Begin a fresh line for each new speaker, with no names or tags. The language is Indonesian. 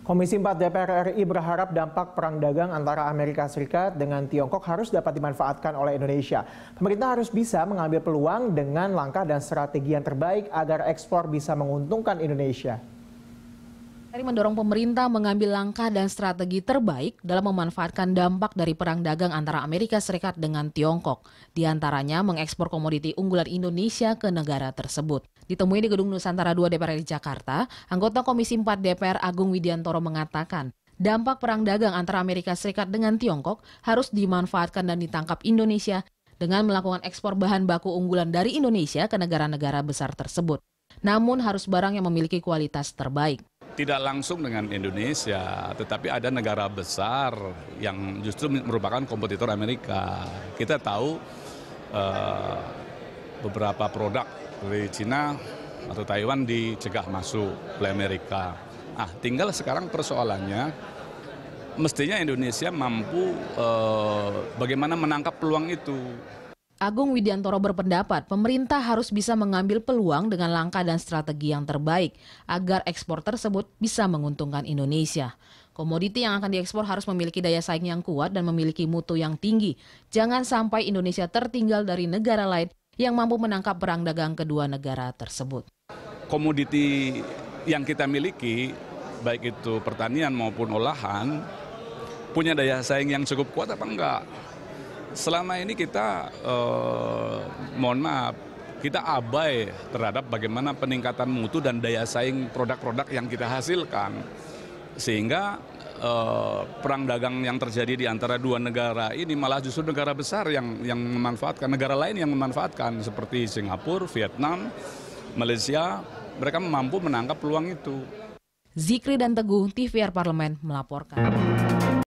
Komisi 4 DPR RI berharap dampak perang dagang antara Amerika Serikat dengan Tiongkok harus dapat dimanfaatkan oleh Indonesia. Pemerintah harus bisa mengambil peluang dengan langkah dan strategi yang terbaik agar ekspor bisa menguntungkan Indonesia.
Tadi mendorong pemerintah mengambil langkah dan strategi terbaik dalam memanfaatkan dampak dari perang dagang antara Amerika Serikat dengan Tiongkok, diantaranya mengekspor komoditi unggulan Indonesia ke negara tersebut. Ditemui di Gedung Nusantara 2 DPR di Jakarta, anggota Komisi 4 DPR Agung Widiantoro mengatakan, dampak perang dagang antara Amerika Serikat dengan Tiongkok harus dimanfaatkan dan ditangkap Indonesia dengan melakukan ekspor bahan baku unggulan dari Indonesia ke negara-negara besar tersebut. Namun harus barang yang memiliki kualitas terbaik
tidak langsung dengan Indonesia, tetapi ada negara besar yang justru merupakan kompetitor Amerika. Kita tahu uh, beberapa produk dari Cina atau Taiwan dicegah masuk oleh Amerika. Ah, tinggal sekarang persoalannya mestinya Indonesia mampu uh, bagaimana menangkap peluang itu.
Agung Widiantoro berpendapat pemerintah harus bisa mengambil peluang dengan langkah dan strategi yang terbaik agar ekspor tersebut bisa menguntungkan Indonesia. Komoditi yang akan diekspor harus memiliki daya saing yang kuat dan memiliki mutu yang tinggi. Jangan sampai Indonesia tertinggal dari negara lain yang mampu menangkap perang dagang kedua negara tersebut.
Komoditi yang kita miliki, baik itu pertanian maupun olahan, punya daya saing yang cukup kuat apa enggak? selama ini kita eh, mohon maaf kita abai terhadap bagaimana peningkatan mutu dan daya saing produk-produk yang kita hasilkan sehingga eh, perang dagang yang terjadi di antara dua negara ini malah justru negara besar yang yang memanfaatkan negara lain yang memanfaatkan seperti Singapura, Vietnam, Malaysia mereka mampu menangkap peluang itu.
Zikri dan Teguh TVR Parlemen melaporkan.